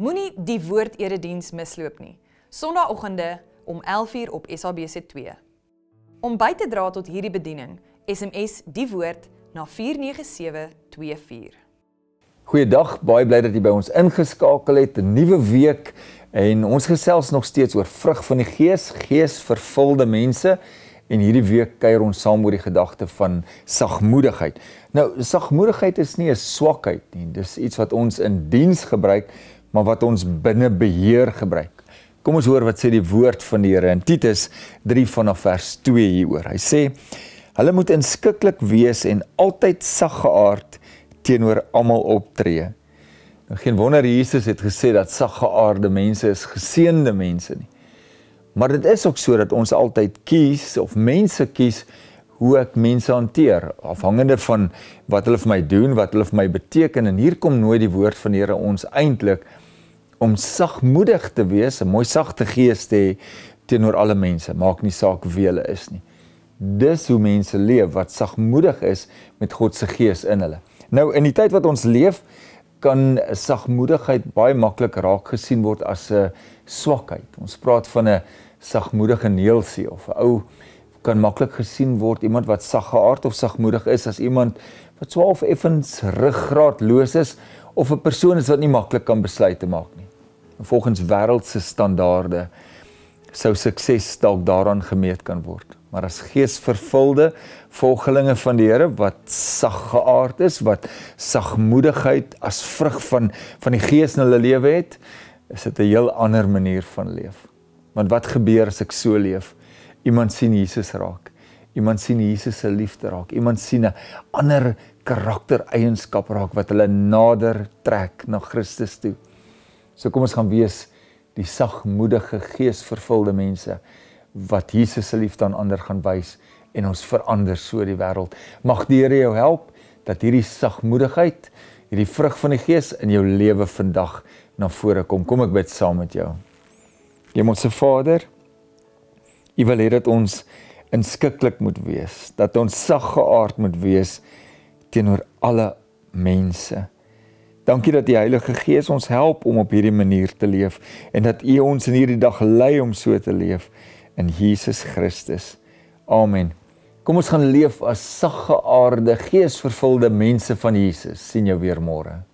Moenie die woord erediens misloop nie. Sondagoggende om 11:00 op SABC2. Om by te dra tot hierdie bediening, SMS die woord na 49724. Goeiedag, baie bly dat jy by ons ingeskakel het. 'n Nuwe week en ons gesels nog steeds oor vrug van die Gees, geesvervulde mense. En hierdie week kuier ons saam oor die gedagte van sagmoedigheid. Nou, sagmoedigheid is nie 'n swakheid nie. Dis iets wat ons in diens gebruik maar wat ons binne beheer gebruik. Kom ons hoor wat sê die woord van die Here in Titus 3 vanaf vers 2 hieroor. Hy sê: "Hulle moet insikkelik wees en altyd saggeaard teenoor almal optree." Nou geen wonder Jesus het gesê dat saggeaarde mense is geseënde mense nie. Maar dit is ook so dat ons altyd kies of mense kies hoe ek mense hanteer afhangende van wat hulle vir my doen, wat hulle vir my beteken en hier kom nooit die woord van Here ons eintlik om sagmoedig te wees, 'n mooi sagte gees te hê teenoor alle mense, maak nie saak wie hulle is nie. Dis hoe mense leef wat sagmoedig is met God se gees in hulle. Nou in die tyd wat ons leef, kan sagmoedigheid baie maklik raak gesien word as 'n swakheid. Ons praat van 'n sagmoedige neelsie of 'n ou kan maklik gesien word iemand wat saggeaard of sagmoedig is as iemand wat swaalf effens ruggraatloos is of 'n persoon is wat nie maklik kan besluite maak nie. Volgens wêreldse standaarde sou sukses dalk daaraan gemeet kan word. Maar as geesvervulde volgelinge van die Here wat saggeaard is, wat sagmoedigheid as vrug van van die Gees in hulle lewe het, is dit 'n heel ander manier van leef. Want wat gebeur as ek so leef? Iemand sien Jesus raak. Iemand sien Jesus se liefde raak. Iemand sien 'n ander karaktereienskap raak wat hulle nader trek na Christus toe. So kom ons gaan wees die sagmoedige geesvervulde mense wat Jesus se liefde aan ander gaan wys en ons verander so die wêreld. Mag die Here jou help dat hierdie sagmoedigheid, hierdie vrug van die Gees in jou lewe vandag na vore kom. Kom ek bid saam met jou. Hemelse Vader, U wil hê dat ons inskikkelik moet wees, dat ons saggeaard moet wees teenoor alle mense. Dankie dat die Heilige Gees ons help om op hierdie manier te leef en dat U ons in hierdie dag lei om so te leef in Jesus Christus. Amen. Kom ons gaan leef as saggeaarde, geesvervulde mense van Jesus. sien jou weer môre.